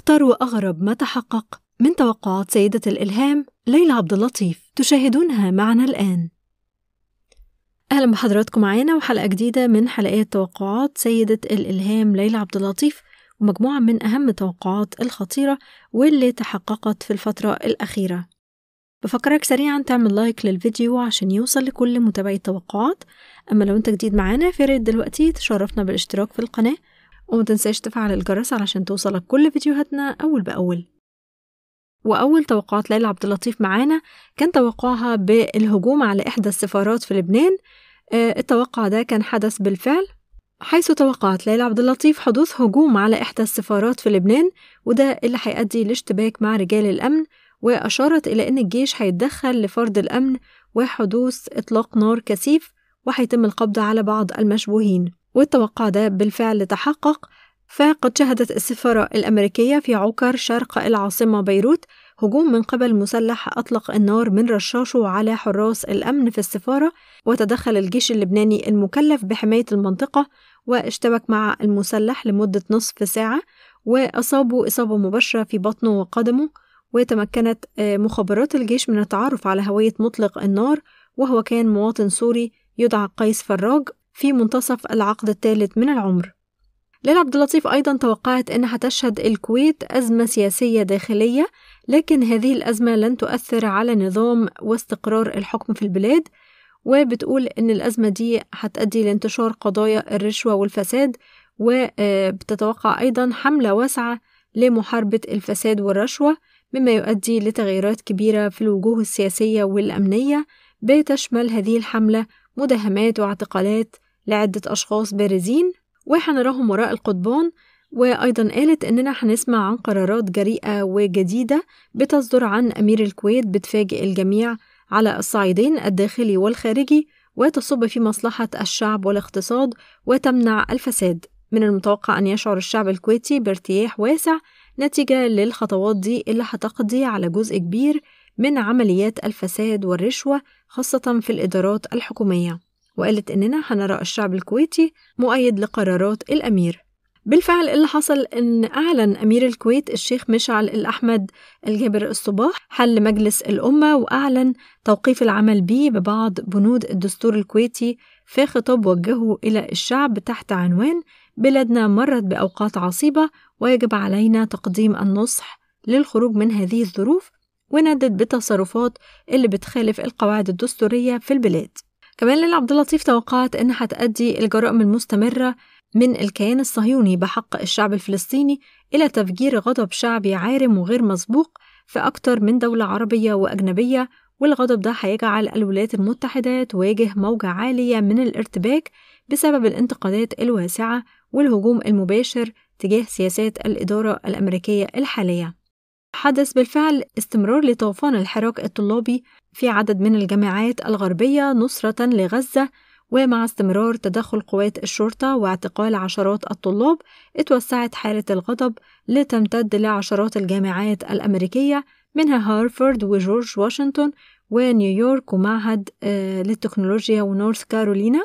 أخطر وأغرب ما تحقق من توقعات سيدة الإلهام ليلى عبد اللطيف تشاهدونها معنا الآن أهلا بحضراتكم معانا وحلقة جديدة من حلقات توقعات سيدة الإلهام ليلى عبد اللطيف ومجموعة من أهم التوقعات الخطيرة واللي تحققت في الفترة الأخيرة بفكرك سريعا تعمل لايك للفيديو عشان يوصل لكل متابعي التوقعات أما لو أنت جديد معانا فياريت دلوقتي تشرفنا بالاشتراك في القناة وما تنساش تفعل الجرس علشان توصلك كل فيديوهاتنا أول بأول وأول توقعات ليلى عبد اللطيف معانا كان توقعها بالهجوم على إحدى السفارات في لبنان آه، التوقع ده كان حدث بالفعل حيث توقعت ليلى عبد اللطيف حدوث هجوم على إحدى السفارات في لبنان وده اللي هيؤدي لاشتباك مع رجال الأمن وأشارت إلى أن الجيش هيتدخل لفرض الأمن وحدوث إطلاق نار كثيف وهيتم القبض على بعض المشبوهين والتوقع ده بالفعل تحقق فقد شهدت السفارة الأمريكية في عكر شرق العاصمة بيروت هجوم من قبل مسلح أطلق النار من رشاشه على حراس الأمن في السفارة وتدخل الجيش اللبناني المكلف بحماية المنطقة واشتبك مع المسلح لمدة نصف ساعة وأصابه إصابة مباشرة في بطنه وقدمه وتمكنت آه، مخابرات الجيش من التعرف على هوية مطلق النار وهو كان مواطن سوري يدعى قيس فراج في منتصف العقد الثالث من العمر ليلى عبد اللطيف أيضا توقعت أنها تشهد الكويت أزمة سياسية داخلية لكن هذه الأزمة لن تؤثر على نظام واستقرار الحكم في البلاد وبتقول أن الأزمة دي هتؤدي لانتشار قضايا الرشوة والفساد وبتتوقع أيضا حملة واسعة لمحاربة الفساد والرشوة مما يؤدي لتغييرات كبيرة في الوجوه السياسية والأمنية بتشمل هذه الحملة مداهمات واعتقالات لعدة أشخاص بارزين وحنراهم وراء القضبان وأيضا قالت إننا هنسمع عن قرارات جريئة وجديدة بتصدر عن أمير الكويت بتفاجئ الجميع على الصعيدين الداخلي والخارجي وتصب في مصلحة الشعب والاقتصاد وتمنع الفساد من المتوقع أن يشعر الشعب الكويتي بارتياح واسع نتيجة للخطوات دي اللي هتقضي على جزء كبير من عمليات الفساد والرشوة خاصة في الإدارات الحكومية وقالت إننا هنرى الشعب الكويتي مؤيد لقرارات الأمير بالفعل اللي حصل إن أعلن أمير الكويت الشيخ مشعل الأحمد الجابر الصباح حل مجلس الأمة وأعلن توقيف العمل به ببعض بنود الدستور الكويتي في خطاب وجهه إلى الشعب تحت عنوان بلادنا مرت بأوقات عصيبة ويجب علينا تقديم النصح للخروج من هذه الظروف وندد بتصرفات اللي بتخالف القواعد الدستورية في البلاد كمان ليلى عبد اللطيف توقعت إن هتؤدي الجرائم المستمرة من الكيان الصهيوني بحق الشعب الفلسطيني إلى تفجير غضب شعبي عارم وغير مسبوق في أكتر من دولة عربية وأجنبية والغضب ده هيجعل الولايات المتحدة تواجه موجة عالية من الارتباك بسبب الانتقادات الواسعة والهجوم المباشر تجاه سياسات الإدارة الأمريكية الحالية حدث بالفعل استمرار لطوفان الحراك الطلابي في عدد من الجامعات الغربية نصرة لغزة ومع استمرار تدخل قوات الشرطة واعتقال عشرات الطلاب اتوسعت حالة الغضب لتمتد لعشرات الجامعات الأمريكية منها هارفارد وجورج واشنطن ونيويورك ومعهد آه، للتكنولوجيا ونورث كارولينا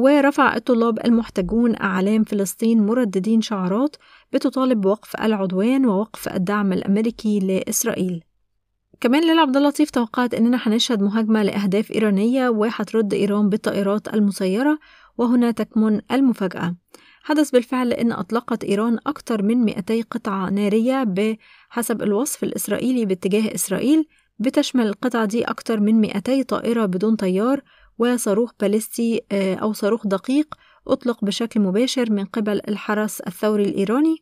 ورفع الطلاب المحتجون أعلام فلسطين مرددين شعارات بتطالب بوقف العدوان ووقف الدعم الأمريكي لإسرائيل كمان ليلى عبد اللطيف توقعت إننا هنشهد مهاجمة لأهداف إيرانية وهترد إيران بالطائرات المسيرة وهنا تكمن المفاجأة حدث بالفعل إن أطلقت إيران أكثر من 200 قطعة نارية بحسب الوصف الإسرائيلي باتجاه إسرائيل بتشمل القطع دي أكثر من 200 طائرة بدون طيار وصاروخ باليستي آه، أو صاروخ دقيق أطلق بشكل مباشر من قبل الحرس الثوري الإيراني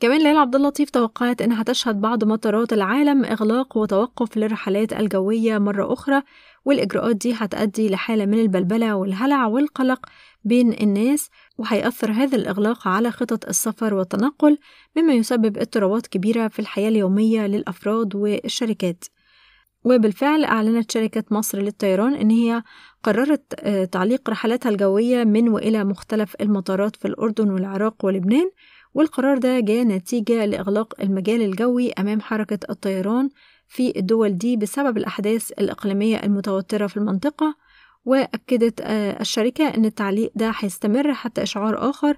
كمان ليلى عبد اللطيف توقعت انها تشهد بعض مطارات العالم اغلاق وتوقف للرحلات الجويه مره اخرى والاجراءات دي هتؤدي لحاله من البلبله والهلع والقلق بين الناس وهيأثر هذا الاغلاق على خطط السفر والتنقل مما يسبب اضطرابات كبيره في الحياه اليوميه للافراد والشركات وبالفعل أعلنت شركة مصر للطيران إن هي قررت آه، تعليق رحلاتها الجوية من وإلى مختلف المطارات في الأردن والعراق ولبنان والقرار ده جاء نتيجة لإغلاق المجال الجوي أمام حركة الطيران في الدول دي بسبب الأحداث الإقليمية المتوترة في المنطقة وأكدت آه، الشركة إن التعليق ده هيستمر حتى إشعار آخر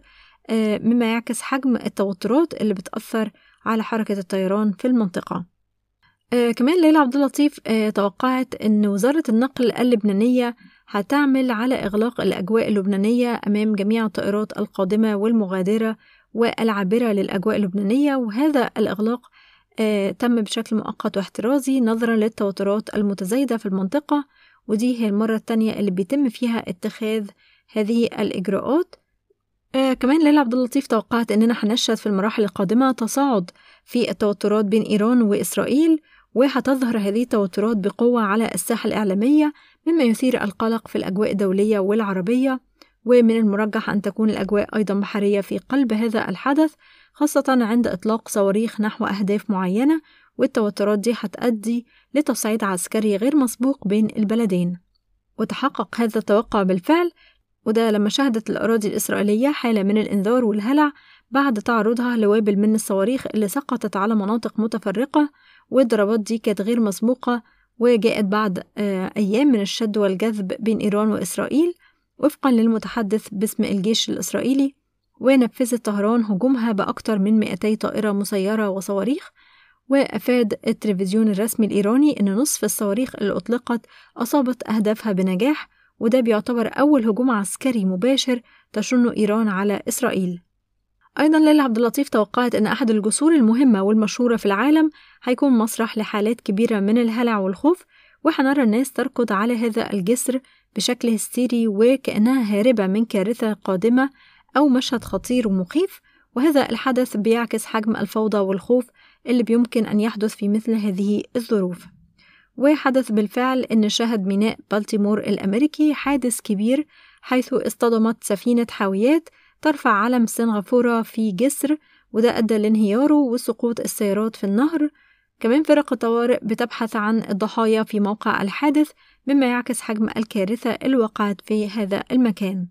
آه، مما يعكس حجم التوترات اللي بتأثر على حركة الطيران في المنطقة آه، كمان ليلى عبد اللطيف آه، توقعت أن وزارة النقل اللبنانية هتعمل على إغلاق الأجواء اللبنانية أمام جميع الطائرات القادمة والمغادرة والعابرة للأجواء اللبنانية وهذا الإغلاق آه، تم بشكل مؤقت واحترازي نظرا للتوترات المتزايدة في المنطقة ودي هي المرة الثانيه اللي بيتم فيها اتخاذ هذه الإجراءات آه كمان ليلى عبد اللطيف توقعت إننا هنشهد في المراحل القادمة تصاعد في التوترات بين إيران وإسرائيل وهتظهر هذه التوترات بقوة على الساحة الإعلامية مما يثير القلق في الأجواء الدولية والعربية ومن المرجح أن تكون الأجواء أيضا بحرية في قلب هذا الحدث خاصة عند إطلاق صواريخ نحو أهداف معينة والتوترات دي هتؤدي لتصعيد عسكري غير مسبوق بين البلدين وتحقق هذا التوقع بالفعل وده لما شهدت الأراضي الإسرائيلية حالة من الإنذار والهلع بعد تعرضها لوابل من الصواريخ اللي سقطت على مناطق متفرقة والضربات دي كانت غير مسبوقة وجاءت بعد آه، أيام من الشد والجذب بين إيران وإسرائيل وفقا للمتحدث باسم الجيش الإسرائيلي ونفذت طهران هجومها بأكثر من 200 طائرة مسيرة وصواريخ وأفاد التلفزيون الرسمي الإيراني إن نصف الصواريخ اللي أطلقت أصابت أهدافها بنجاح وده بيعتبر أول هجوم عسكري مباشر تشن إيران على إسرائيل أيضا ليلى عبد اللطيف توقعت أن أحد الجسور المهمة والمشهورة في العالم هيكون مسرح لحالات كبيرة من الهلع والخوف وهنرى الناس تركض على هذا الجسر بشكل هستيري وكأنها هاربة من كارثة قادمة أو مشهد خطير ومخيف وهذا الحدث بيعكس حجم الفوضى والخوف اللي بيمكن أن يحدث في مثل هذه الظروف وحدث بالفعل أن شهد ميناء بالتيمور الأمريكي حادث كبير حيث اصطدمت سفينة حاويات ترفع علم سنغافورة في جسر وده أدى لانهياره وسقوط السيارات في النهر كمان فرق الطوارئ بتبحث عن الضحايا في موقع الحادث مما يعكس حجم الكارثة اللي وقعت في هذا المكان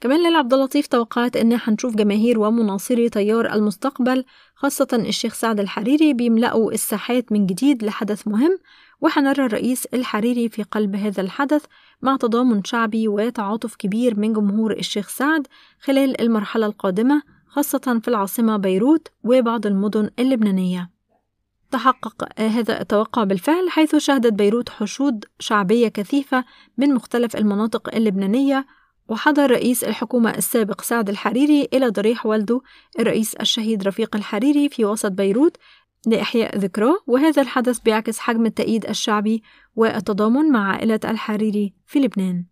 كمان ليلى عبد اللطيف توقعت إن هنشوف جماهير ومناصري تيار المستقبل خاصة الشيخ سعد الحريري بيملأوا الساحات من جديد لحدث مهم وحنرى الرئيس الحريري في قلب هذا الحدث مع تضامن شعبي وتعاطف كبير من جمهور الشيخ سعد خلال المرحلة القادمة خاصة في العاصمة بيروت وبعض المدن اللبنانية تحقق هذا التوقع بالفعل حيث شهدت بيروت حشود شعبية كثيفة من مختلف المناطق اللبنانية وحضر رئيس الحكومة السابق سعد الحريري إلى ضريح والده الرئيس الشهيد رفيق الحريري في وسط بيروت لإحياء ذكراه وهذا الحدث بيعكس حجم التأييد الشعبي والتضامن مع عائلة الحريري في لبنان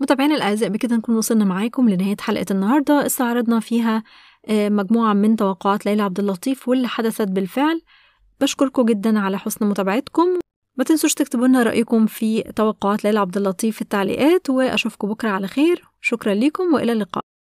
متابعينا الأعزاء بكده نكون وصلنا معاكم لنهاية حلقة النهاردة استعرضنا فيها آه، مجموعة من توقعات ليلى عبد اللطيف واللي حدثت بالفعل بشكركم جدا على حسن متابعتكم ما تنسوش تكتبوا لنا رأيكم في توقعات ليلى عبد اللطيف في التعليقات وأشوفكم بكرة على خير شكرا لكم وإلى اللقاء